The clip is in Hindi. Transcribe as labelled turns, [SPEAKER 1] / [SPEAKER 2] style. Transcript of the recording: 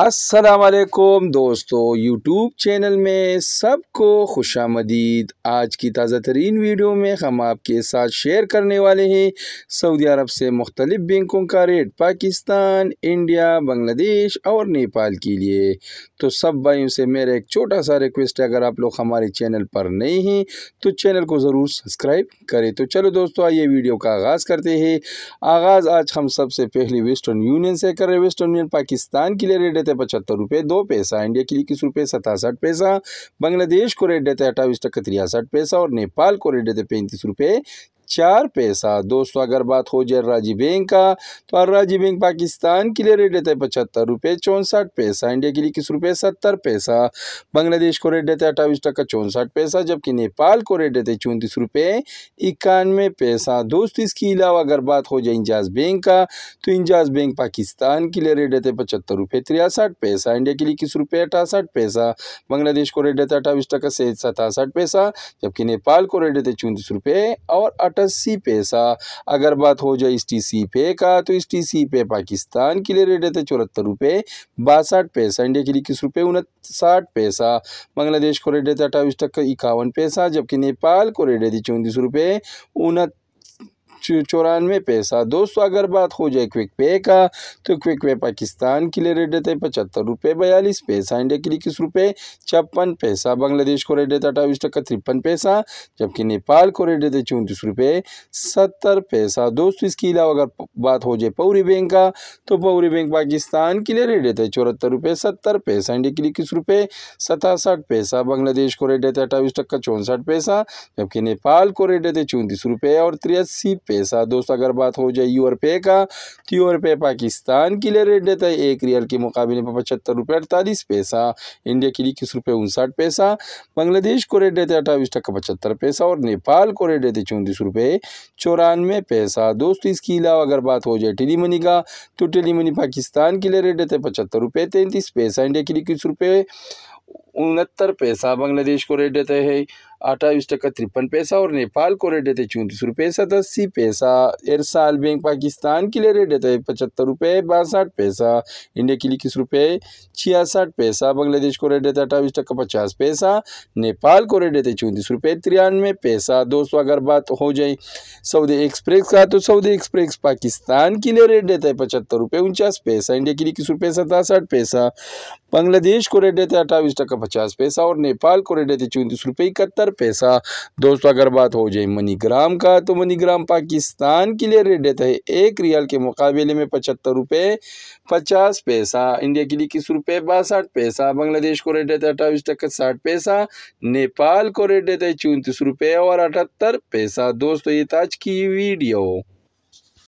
[SPEAKER 1] असलकुम दोस्तों यूट्यूब चैनल में सबको खुश आमदीद आज की ताज़ा तरीन वीडियो में हम आपके साथ शेयर करने वाले हैं सऊदी अरब से मुख्तलिफ़ बैंकों का रेट पाकिस्तान इंडिया बांग्लादेश और नेपाल के लिए तो सब भाइयों से मेरा एक छोटा सा रिक्वेस्ट है अगर आप लोग हमारे चैनल पर नए हैं तो चैनल को ज़रूर सब्सक्राइब करें तो चलो दोस्तों आइए वीडियो का आगाज़ करते हैं आगाज़ आज हम सबसे पहले वेस्टर्न यूनियन से कर रहे वेस्टर्न यूनियन पाकिस्तान के लिए रेट देते पचहत्तर रुपये दो पैसा इंडिया के लिए इक्कीस रुपये सतासठ पैसा बांग्लादेश को रेट देते अट्ठाईस टक्का तिरसठ पैसा और नेपाल को रेट देते पैंतीस रुपये चार पैसा दोस्तों अगर बात हो जाए राजीव बैंक का तो राजीव बैंक पाकिस्तान के लिए रेट देता है पचहत्तर रुपये चौंसठ पैसा इंडिया के लिए किस रुपये सत्तर पैसा बांग्लादेश को रेट देता है अट्ठाईस टका चौंसठ पैसा जबकि नेपाल को रेट देते चौंतीस रुपये इक्यानवे पैसा दोस्तों इसके अलावा अगर बात हो जाए इंजाज बैंक का तो इंजाज बैंक पाकिस्तान के लिए रेट देते हैं पचहत्तर रुपये तिरसठ पैसा इंडिया के लिए किस रुपये अठासठ पैसा बांग्लादेश को रेट देता है अट्ठाईस टका सतासठ पैसा जबकि नेपाल को रेट देते चौंतीस रुपये और अट्ठाईस सी पैसा अगर बात हो जाए इस टी सी पे का तो इस टी सी पे पाकिस्तान के लिए रेट रहते चौहत्तर रुपये बासठ पैसा इंडिया के लिए इक्कीस रुपये उनसाठ पैसा बांग्लादेश को रेट है अट्ठाईस टक्का इक्यावन पैसा जबकि नेपाल को रेट है चौंतीस रुपये उनत चौरानवे पैसा दोस्तों अगर बात हो जाए क्विक पे का तो क्विक पे पाकिस्तान के लिए रेट देता है पचहत्तर रुपये बयालीस पैसा इंडिया के लिए इक्कीस रुपये छप्पन पैसा बांग्लादेश को रेट देता है अट्ठाईस टक्का तिरपन पैसा जबकि नेपाल को रेट देते चौंतीस रुपये सत्तर पैसा दोस्तों इसके अलावा अगर बात हो जाए पौरी बैंक का तो पौरी बैंक पाकिस्तान के लिए रेट देता है चौहत्तर रुपये सत्तर पैसा इंडिया के लिए इक्कीस रुपये सतासठ पैसा बांग्लादेश को रेट देता है अट्ठाईस टक्का चौंसठ पैसा जबकि नेपाल को रेट देते चौंतीस रुपये और तिरासी पैसा दोस्त अगर बात हो जाए यूर पे का तो यूर पे पाकिस्तान के लिए रेट देता है एक रियल के मुकाबले में पचहत्तर रुपये अड़तालीस पैसा इंडिया के लिए इक्कीस रुपये उनसठ पैसा बांग्लादेश को रेट देते हैं अट्ठाईस टका पचहत्तर पैसा और नेपाल को रेट देते चौंतीस रुपये चौरानवे पैसा दोस्तों इसके अलावा अगर बात हो जाए टेली मनी का तो टेली मनी पाकिस्तान के लिए रेट देते हैं पचहत्तर रुपये तैंतीस पैसा इंडिया के लिए इक्कीस रुपये उनहत्तर पैसा बांग्लादेश को रेट देते हैं अट्ठाईस टका तिरपन पैसा और नेपाल को रेट देते चौंतीस रुपये अस्सी पैसा एरसाल बैंक पाकिस्तान के लिए रेट देते पचहत्तर रुपये बासठ पैसा इंडिया के लिए किस रुपये छियासठ पैसा बांग्लादेश को रेट देते अट्ठाईस टका पचास पैसा नेपाल को रेट देते चौंतीस रुपये तिरानवे पैसा दोस्तों अगर बात हो जाए सऊदी एक्सप्रेस का तो सऊदी एक्सप्रेस पाकिस्तान के लिए रेट देता है पचहत्तर रुपये उनचास पैसा इंडिया के लिए किस रुपये सतासठ पैसा बांग्लादेश को रेट देते अट्ठाईस टका पचास पैसा और नेपाल को रेट देते चौंतीस रुपये इकहत्तर पैसा दोस्तों अगर बात हो जाए मनीग्राम का तो मनीग्राम पाकिस्तान के लिए रेट देता है एक रियाल के मुकाबले में पचहत्तर रुपये पचास पैसा इंडिया के लिए इक्कीस रुपये बासठ पैसा बांग्लादेश को रेट देता है अट्ठाईस टक्कर साठ पैसा नेपाल को रेट देता है चौंतीस रुपये और अठहत्तर पैसा दोस्तों ये ताज की वीडियो